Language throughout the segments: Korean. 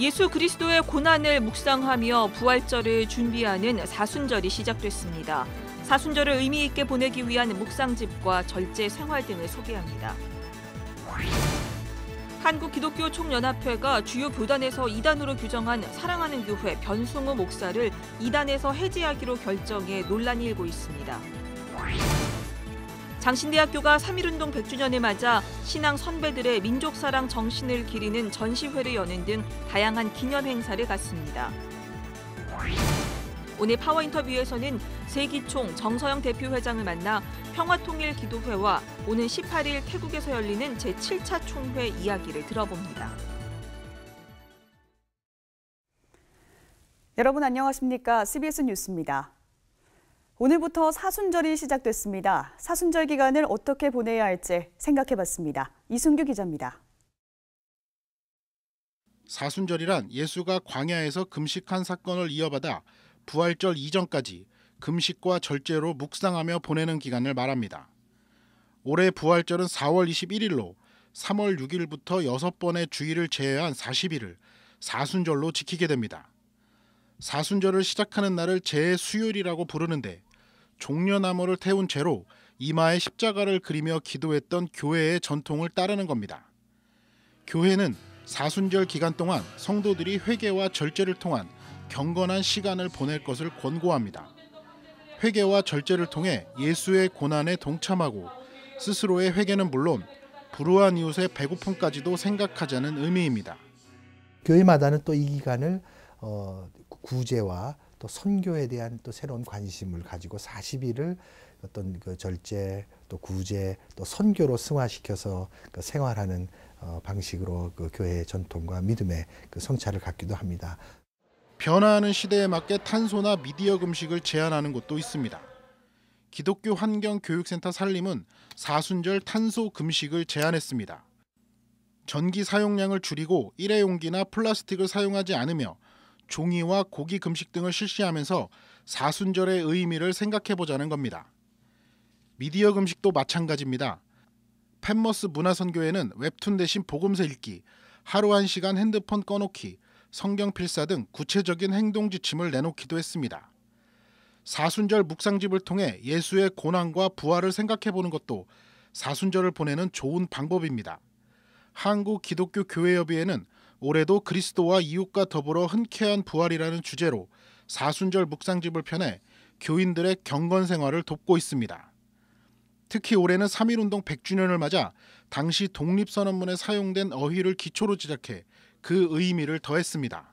예수 그리스도의 고난을 묵상하며 부활절을 준비하는 사순절이 시작됐습니다. 사순절을 의미 있게 보내기 위한 묵상집과 절제 생활 등을 소개합니다. 한국기독교총연합회가 주요 교단에서 이단으로 규정한 사랑하는 교회 변승우 목사를 이단에서 해제하기로 결정해 논란이 일고 있습니다. 장신대학교가 3.1운동 1 0 0주년에 맞아 신앙 선배들의 민족사랑 정신을 기리는 전시회를 여는 등 다양한 기념 행사를 갖습니다. 오늘 파워 인터뷰에서는 세기총 정서영 대표회장을 만나 평화통일기도회와 오는 18일 태국에서 열리는 제7차 총회 이야기를 들어봅니다. 여러분 안녕하십니까? CBS 뉴스입니다. 오늘부터 사순절이 시작됐습니다. 사순절 기간을 어떻게 보내야 할지 생각해봤습니다. 이순규 기자입니다. 사순절이란 예수가 광야에서 금식한 사건을 이어받아 부활절 이전까지 금식과 절제로 묵상하며 보내는 기간을 말합니다. 올해 부활절은 4월 21일로 3월 6일부터 6번의 주일을 제외한 40일을 사순절로 지키게 됩니다. 사순절을 시작하는 날을 제수요일이라고 부르는데 종려나무를 태운 채로 이마에 십자가를 그리며 기도했던 교회의 전통을 따르는 겁니다. 교회는 사순절 기간 동안 성도들이 회개와 절제를 통한 경건한 시간을 보낼 것을 권고합니다. 회개와 절제를 통해 예수의 고난에 동참하고 스스로의 회개는 물론 불우한 이웃의 배고픔까지도 생각하자는 의미입니다. 교회마다는 또 이 기간을 어, 구제와 또 선교에 대한 또 새로운 관심을 가지고 40일을 어떤 그 절제 또 구제 또 선교로 승화시켜서 그 생활하는 어, 방식으로 그 교회의 전통과 믿음의 그 성찰을 갖기도 합니다. 변화하는 시대에 맞게 탄소나 미디어 금식을 제한하는 곳도 있습니다. 기독교 환경교육센터 산림은 사순절 탄소 금식을 제한했습니다. 전기 사용량을 줄이고 일회용기나 플라스틱을 사용하지 않으며 종이와 고기 금식 등을 실시하면서 사순절의 의미를 생각해 보자는 겁니다. 미디어 금식도 마찬가지입니다. 펜머스 문화선교회는 웹툰 대신 복음서 읽기, 하루 1시간 핸드폰 꺼놓기, 성경 필사 등 구체적인 행동 지침을 내놓기도 했습니다. 사순절 묵상집을 통해 예수의 고난과 부활을 생각해 보는 것도 사순절을 보내는 좋은 방법입니다. 한국 기독교 교회협의회는 올해도 그리스도와 이웃과 더불어 흔쾌한 부활이라는 주제로 사순절 묵상집을 펴내 교인들의 경건 생활을 돕고 있습니다. 특히 올해는 3.1운동 100주년을 맞아 당시 독립선언문에 사용된 어휘를 기초로 제작해 그 의미를 더했습니다.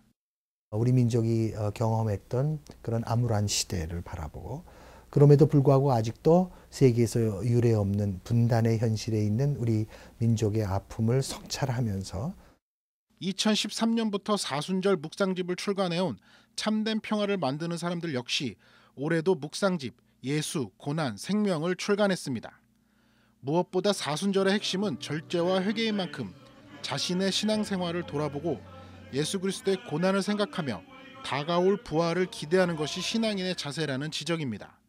우리 민족이 어, 경험했던 그런 암울한 시대를 바라보고 그럼에도 불구하고 아직도 세계에서 유례 없는 분단의 현실에 있는 우리 민족의 아픔을 성찰하면서 2013년부터 사순절 묵상집을 출간해온 참된 평화를 만드는 사람들 역시 올해도 묵상집 예수, 고난, 생명을 출간했습니다. 무엇보다 사순절의 핵심은 절제와 회개인 만큼 자신의 신앙생활을 돌아보고 예수 그리스도의 고난을 생각하며 다가올 부활을 기대하는 것이 신앙인의 자세라는 지적입니다.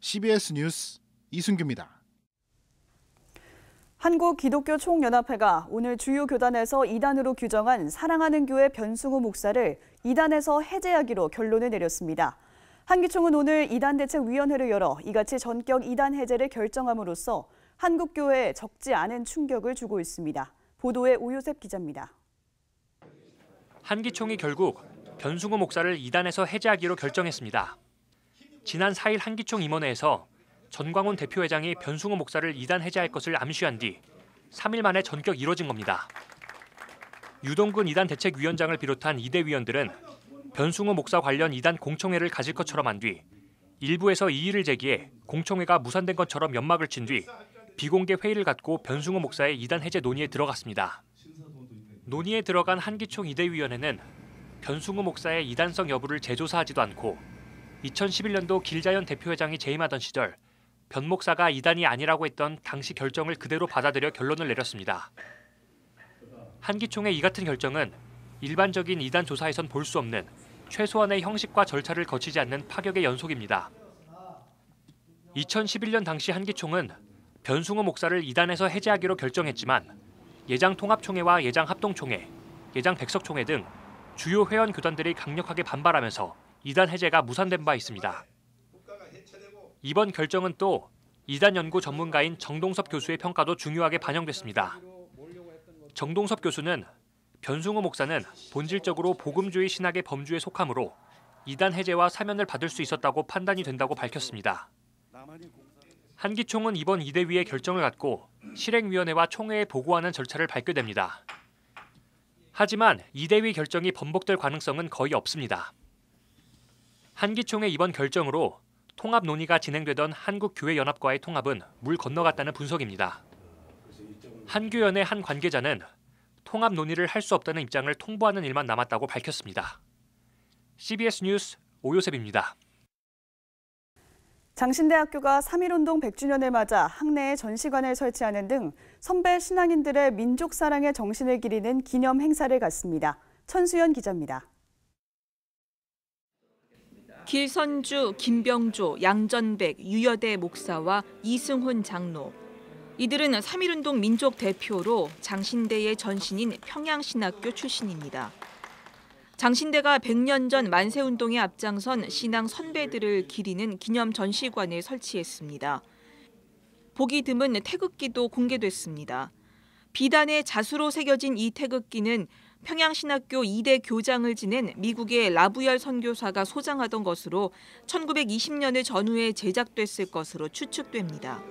CBS 뉴스 이순규입니다. 한국기독교총연합회가 오늘 주요 교단에서 2단으로 규정한 사랑하는 교회 변승우 목사를 2단에서 해제하기로 결론을 내렸습니다. 한기총은 오늘 2단 대책위원회를 열어 이같이 전격 2단 해제를 결정함으로써 한국교회에 적지 않은 충격을 주고 있습니다. 보도에 오요셉 기자입니다. 한기총이 결국 변승우 목사를 2단에서 해제하기로 결정했습니다. 지난 4일 한기총 임원회에서 전광훈 대표회장이 변승우 목사를 이단 해제할 것을 암시한 뒤 3일 만에 전격 이뤄진 겁니다. 유동근 이단 대책위원장을 비롯한 이대 위원들은 변승호 목사 관련 이단 공청회를 가질 것처럼 한 뒤 일부에서 이의를 제기해 공청회가 무산된 것처럼 연막을 친 뒤 비공개 회의를 갖고 변승호 목사의 이단 해제 논의에 들어갔습니다. 논의에 들어간 한기총 이대위원회는 변승호 목사의 이단성 여부를 재조사하지도 않고 2011년도 길자연 대표회장이 재임하던 시절 변 목사가 이단이 아니라고 했던 당시 결정을 그대로 받아들여 결론을 내렸습니다. 한기총의 이 같은 결정은 일반적인 이단 조사에선 볼 수 없는 최소한의 형식과 절차를 거치지 않는 파격의 연속입니다. 2011년 당시 한기총은 변승호 목사를 이단에서 해제하기로 결정했지만 예장 통합총회와 예장 합동총회, 예장 백석총회 등 주요 회원 교단들이 강력하게 반발하면서 이단 해제가 무산된 바 있습니다. 이번 결정은 또 이단 연구 전문가인 정동섭 교수의 평가도 중요하게 반영됐습니다. 정동섭 교수는 변승호 목사는 본질적으로 복음주의 신학의 범주에 속하므로 이단 해제와 사면을 받을 수 있었다고 판단이 된다고 밝혔습니다. 한기총은 이번 이대위의 결정을 갖고 실행위원회와 총회에 보고하는 절차를 밟게 됩니다. 하지만 이대위 결정이 번복될 가능성은 거의 없습니다. 한기총의 이번 결정으로 통합 논의가 진행되던 한국교회연합과의 통합은 물 건너갔다는 분석입니다. 한교연의 한 관계자는 통합 논의를 할 수 없다는 입장을 통보하는 일만 남았다고 밝혔습니다. CBS 뉴스 오요셉입니다. 장신대학교가 3.1운동 100주년을 맞아 학내에 전시관을 설치하는 등 선배 신앙인들의 민족사랑의 정신을 기리는 기념 행사를 갖습니다. 천수연 기자입니다. 길선주, 김병조, 양전백, 유여대 목사와 이승훈 장로. 이들은 3.1운동 민족 대표로 장신대의 전신인 평양신학교 출신입니다. 장신대가 100년 전 만세운동에 앞장선 신앙 선배들을 기리는 기념 전시관을 설치했습니다. 보기 드문 태극기도 공개됐습니다. 비단의 자수로 새겨진 이 태극기는 평양신학교 2대 교장을 지낸 미국의 라부열 선교사가 소장하던 것으로 1920년에 전후에 제작됐을 것으로 추측됩니다.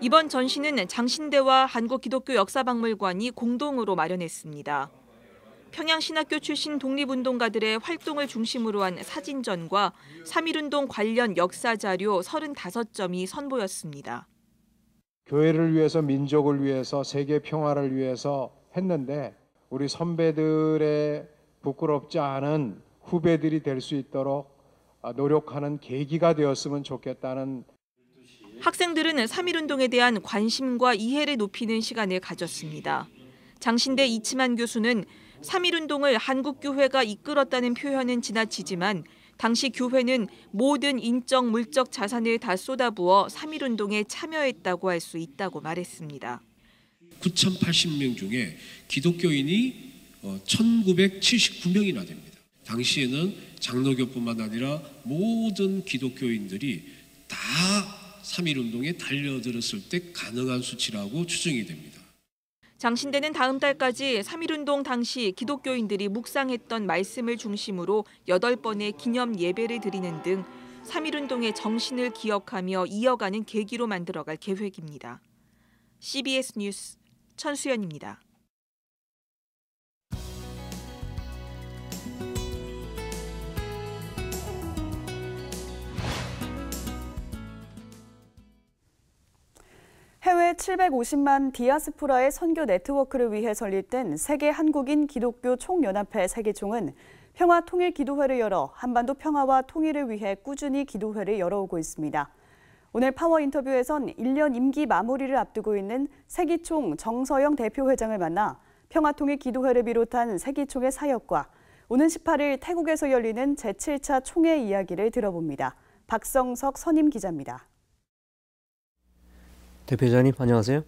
이번 전시는 장신대와 한국기독교 역사박물관이 공동으로 마련했습니다. 평양신학교 출신 독립운동가들의 활동을 중심으로 한 사진전과 3.1운동 관련 역사 자료 35점이 선보였습니다. 교회를 위해서, 민족을 위해서, 세계 평화를 위해서 했는데 우리 선배들의 부끄럽지 않은 후배들이 될 수 있도록 아, 노력하는 계기가 되었으면 좋겠다는 학생들은 3.1 운동에 대한 관심과 이해를 높이는 시간을 가졌습니다. 장신대 이치만 교수는 3.1 운동을 한국교회가 이끌었다는 표현은 지나치지만 당시 교회는 모든 인적 물적 자산을 다 쏟아부어 3.1 운동에 참여했다고 할 수 있다고 말했습니다. 9,080명 중에 기독교인이 1,979명이나 어, 됩니다. 당시에는 장로교뿐만 아니라 모든 기독교인들이 다 3.1운동에 달려들었을 때 가능한 수치라고 추정이 됩니다. 장신대는 다음 달까지 3.1운동 당시 기독교인들이 묵상했던 말씀을 중심으로 8번의 기념 예배를 드리는 등 3.1운동의 정신을 기억하며 이어가는 계기로 만들어갈 계획입니다. CBS 뉴스 천수연입니다. 해외 750만 디아스포라의 선교 네트워크를 위해 설립된 세계 한국인 기독교 총연합회 세계총은 평화 통일 기도회를 열어 한반도 평화와 통일을 위해 꾸준히 기도회를 열어오고 있습니다. 오늘 파워 인터뷰에선 1년 임기 마무리를 앞두고 있는 세기총 정서영 대표회장을 만나 평화통일 기도회를 비롯한 세기총의 사역과 오는 18일 태국에서 열리는 제7차 총회 이야기를 들어봅니다. 박성석 선임 기자입니다. 대표자님 안녕하세요.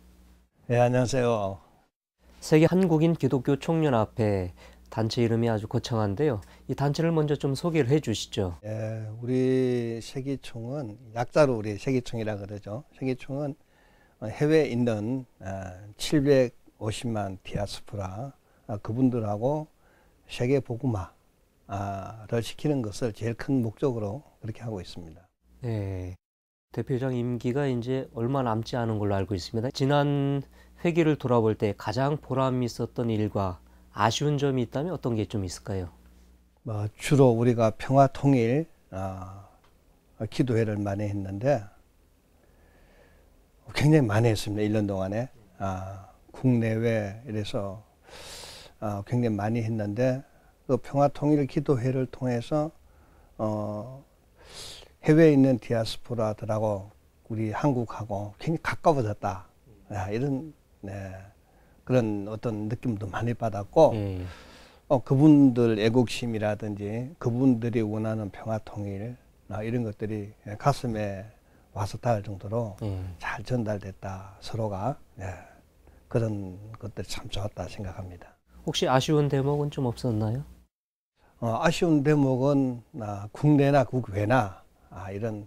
네, 안녕하세요. 세계 한국인 기독교 총연합회 단체 이름이 아주 거창한데요. 이 단체를 먼저 좀 소개를 해 주시죠. 예, 우리 세기총은 약자로 우리 세기총이라 그러죠. 세기총은 해외에 있는 750만 아, 디아스포라 아, 그분들하고 세계 복음화를 시키는 것을 제일 큰 목적으로 그렇게 하고 있습니다. 네. 대표장 임기가 이제 얼마 남지 않은 걸로 알고 있습니다. 지난 회기를 돌아볼 때 가장 보람 있었던 일과 아쉬운 점이 있다면 어떤 게 좀 있을까요? 뭐 주로 우리가 평화 통일 어, 기도회를 많이 했는데 굉장히 많이 했습니다. 1년 동안에 아, 국내외 이래서 아, 굉장히 많이 했는데 그 평화 통일 기도회를 통해서 어, 해외에 있는 디아스포라들하고 우리 한국하고 굉장히 가까워졌다. 아, 이런 네. 그런 어떤 느낌도 많이 받았고 음. 어, 그분들 애국심이라든지 그분들이 원하는 평화 통일 아, 이런 것들이 가슴에 와서 닿을 정도로 음. 잘 전달됐다 서로가 예, 그런 것들이 참 좋았다 생각합니다. 혹시 아쉬운 대목은 좀 없었나요? 어, 아쉬운 대목은 아, 국내나 국외나 아, 이런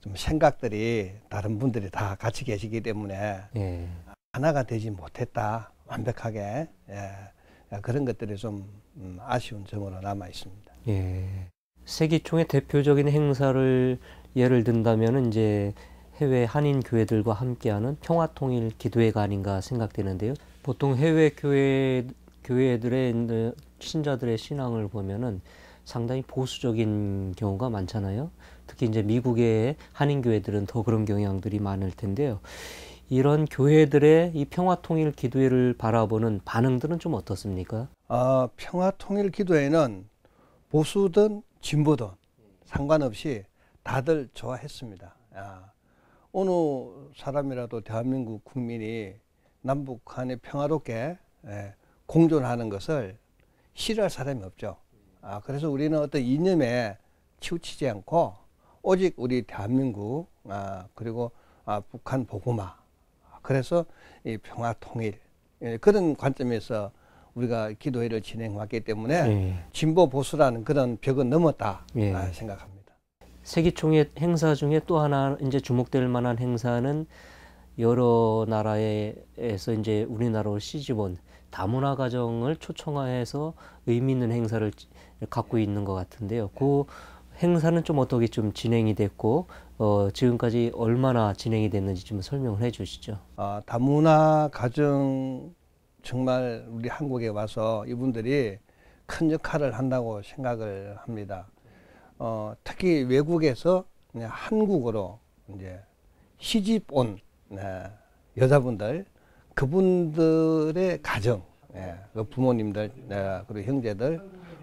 좀 생각들이 다른 분들이 다 같이 계시기 때문에 예. 아, 하나가 되지 못했다. 완벽하게. 예. 그런 것들이 좀 음, 아쉬운 점으로 남아 있습니다. 예. 세계총의 대표적인 행사를 예를 든다면 이제 해외 한인 교회들과 함께하는 평화통일 기도회가 아닌가 생각되는데요. 보통 해외 교회 교회들의 어, 신자들의 신앙을 보면은 상당히 보수적인 경우가 많잖아요. 특히 이제 미국의 한인 교회들은 더 그런 경향들이 많을 텐데요. 이런 교회들의 이 평화 통일 기도회를 바라보는 반응들은 좀 어떻습니까? 아, 평화 통일 기도회는 보수든 진보든 상관없이 다들 좋아했습니다. 아, 어느 사람이라도 대한민국 국민이 남북 간에 평화롭게 예, 공존하는 것을 싫어할 사람이 없죠. 아, 그래서 우리는 어떤 이념에 치우치지 않고 오직 우리 대한민국 아, 그리고 아, 북한 보고마 그래서 이 평화 통일 예, 그런 관점에서 우리가 기도회를 진행하기 때문에 예. 진보 보수라는 그런 벽은 넘었다 예. 아, 생각합니다. 세기총회 행사 중에 또 하나 이제 주목될 만한 행사는 여러 나라에서 이제 우리나라로 시집온 다문화 가정을 초청해서 의미 있는 행사를 갖고 있는 것 같은데요. 그 행사는 좀 어떻게 좀 진행이 됐고 어, 지금까지 얼마나 진행이 됐는지 좀 설명을 해주시죠. 아, 다문화 가정 정말 우리 한국에 와서 이분들이 큰 역할을 한다고 생각을 합니다. 어, 특히 외국에서 한국으로 이제 시집 온 네, 여자분들 그분들의 가정 네, 그 부모님들 네, 그리고 형제들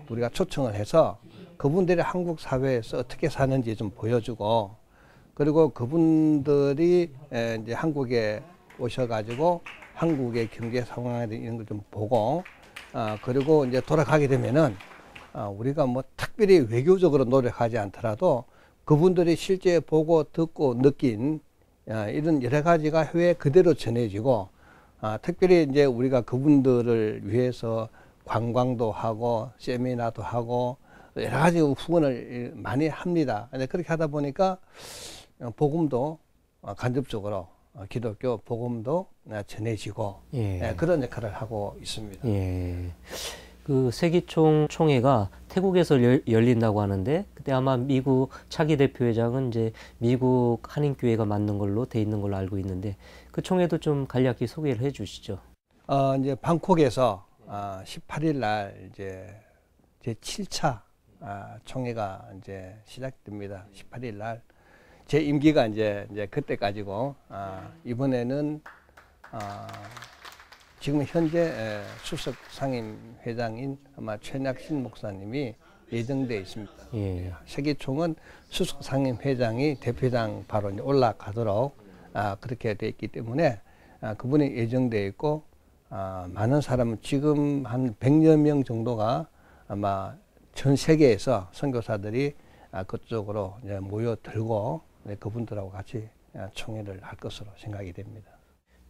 우리가 초청을 해서 그분들이 한국 사회에서 어떻게 사는지 좀 보여주고 그리고 그분들이 이제 한국에 오셔가지고 한국의 경제 상황에 대한 이런 걸 좀 보고 아 그리고 이제 돌아가게 되면은 아 우리가 뭐 특별히 외교적으로 노력하지 않더라도 그분들이 실제 보고 듣고 느낀 아 이런 여러 가지가 해외 그대로 전해지고 아 특별히 이제 우리가 그분들을 위해서 관광도 하고 세미나도 하고 여러 가지 후원을 많이 합니다. 근데 그렇게 하다 보니까 어, 복음도 어, 간접적으로 어, 기독교 복음도 전해지고 예. 예. 그런 역할을 하고 있습니다. 예. 그 세기총 총회가 태국에서 열, 린다고 하는데 그때 아마 미국 차기 대표회장은 이제 미국 한인 교회가 맞는 걸로 돼 있는 걸로 알고 있는데 그 총회도 좀 간략히 소개를 해 주시죠. 어, 이제 방콕에서 어, 아, 18일 날 이제 제 7차 아, 총회가 이제 시작됩니다. 18일 날. 제 임기가 이제, 이제 그때까지고, 아, 네. 이번에는, 아, 지금 현재 수석 상임회장인 아마 최낙신 목사님이 예정돼 있습니다. 예. 예. 예 세계총은 수석 상임회장이 대표장 바로 올라가도록 아, 그렇게 돼 있기 때문에 아, 그분이 예정돼 있고 아, 많은 사람은 지금 한 100여 명 정도가 아마 전 세계에서 선교사들이 아, 그쪽으로 모여들고 네, 그분들하고 같이 아, 총회를 할 것으로 생각이 됩니다.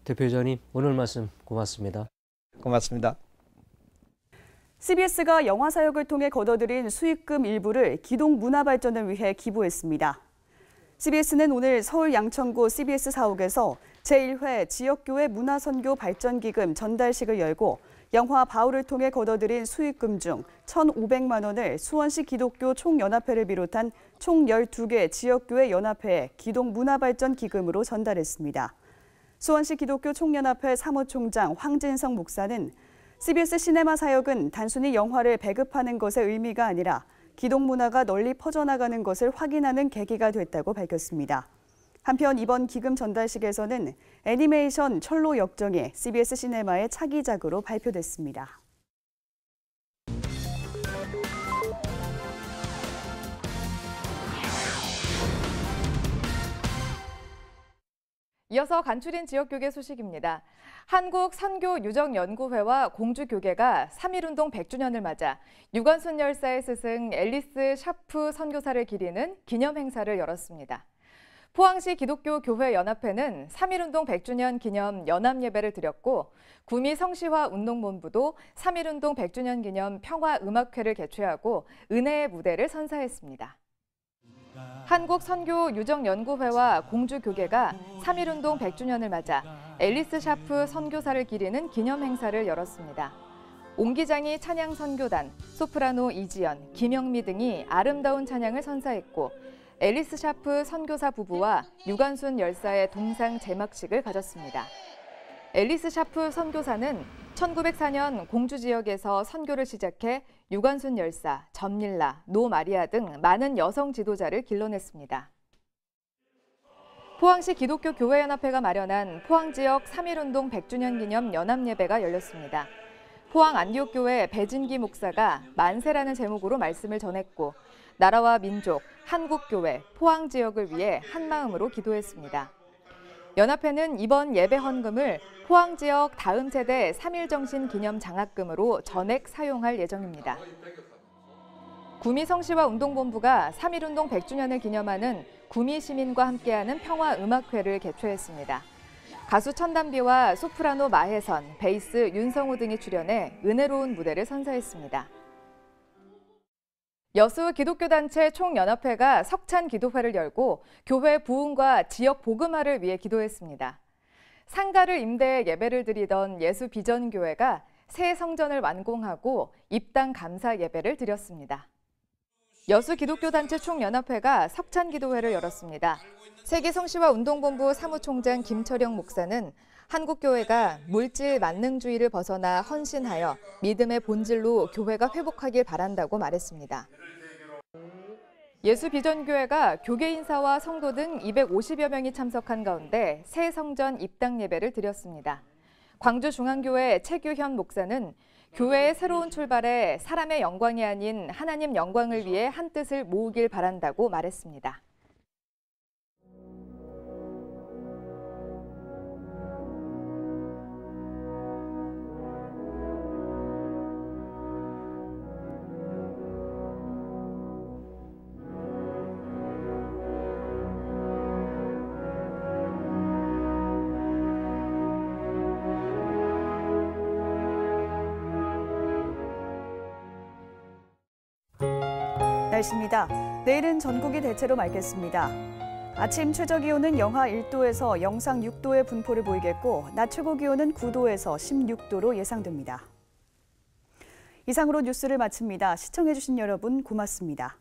대표자님 오늘 말씀 고맙습니다. 고맙습니다. CBS가 영화 사역을 통해 거둬들인 수익금 일부를 기동 문화 발전을 위해 기부했습니다. CBS는 오늘 서울 양천구 CBS 사옥에서 제1회 지역교회 문화선교 발전기금 전달식을 열고 영화 바울을 통해 거둬들인 수익금 중 1,500만 원을 수원시 기독교 총연합회를 비롯한 총 12개 지역교회 연합회에 기독 문화발전 기금으로 전달했습니다. 수원시 기독교 총연합회 사무총장 황진성 목사는 CBS 시네마 사역은 단순히 영화를 배급하는 것의 의미가 아니라 기독 문화가 널리 퍼져나가는 것을 확인하는 계기가 됐다고 밝혔습니다. 한편 이번 기금 전달식에서는 애니메이션 철로 역정이 CBS 시네마의 차기작으로 발표됐습니다. 이어서 간추린 지역교계 소식입니다. 한국산교유정연구회와 공주교계가 3.1운동 100주년을 맞아 유관순 열사의 스승 앨리스 샤프 선교사를 기리는 기념행사를 열었습니다. 포항시 기독교 교회 연합회는 3.1운동 100주년 기념 연합예배를 드렸고 구미 성시화 운동본부도 3.1운동 100주년 기념 평화음악회를 개최하고 은혜의 무대를 선사했습니다. 한국선교유정연구회와 공주교계가 3.1운동 100주년을 맞아 앨리스 샤프 선교사를 기리는 기념 행사를 열었습니다. 옹기장이 찬양 선교단, 소프라노 이지연, 김영미 등이 아름다운 찬양을 선사했고 앨리스 샤프 선교사 부부와 유관순 열사의 동상 제막식을 가졌습니다. 앨리스 샤프 선교사는 1904년 공주 지역에서 선교를 시작해 유관순 열사, 점릴라, 노 마리아 등 많은 여성 지도자를 길러냈습니다. 포항시 기독교 교회연합회가 마련한 포항지역 3.1운동 100주년 기념 연합예배가 열렸습니다. 포항 안디옥교회 배진기 목사가 만세라는 제목으로 말씀을 전했고 나라와 민족, 한국교회, 포항 지역을 위해 한마음으로 기도했습니다. 연합회는 이번 예배 헌금을 포항 지역 다음 세대 3일 정신 기념 장학금으로 전액 사용할 예정입니다. 구미성시와 운동본부가 3.1운동 100주년을 기념하는 구미 시민과 함께하는 평화음악회를 개최했습니다. 가수 천담비와 소프라노 마혜선, 베이스 윤성우 등이 출연해 은혜로운 무대를 선사했습니다. 여수 기독교단체 총연합회가 석찬 기도회를 열고 교회 부흥과 지역 복음화를 위해 기도했습니다. 상가를 임대해 예배를 드리던 예수 비전교회가 새 성전을 완공하고 입당 감사 예배를 드렸습니다. 여수 기독교 단체 총연합회가 석찬 기도회를 열었습니다. 세계 성씨와 운동본부 사무총장 김철영 목사는 한국 교회가 물질 만능주의를 벗어나 헌신하여 믿음의 본질로 교회가 회복하길 바란다고 말했습니다. 예수 비전 교회가 교계 인사와 성도 등 250여 명이 참석한 가운데 새 성전 입당 예배를 드렸습니다. 광주 중앙교회 최규현 목사는 교회의 새로운 출발에 사람의 영광이 아닌 하나님 영광을 위해 한 뜻을 모으길 바란다고 말했습니다. 날씨입니다. 내일은 전국이 대체로 맑겠습니다. 아침 최저 기온은 영하 1도에서 영상 6도의 분포를 보이겠고 낮 최고 기온은 9도에서 16도로 예상됩니다. 이상으로 뉴스를 마칩니다. 시청해주신 여러분 고맙습니다.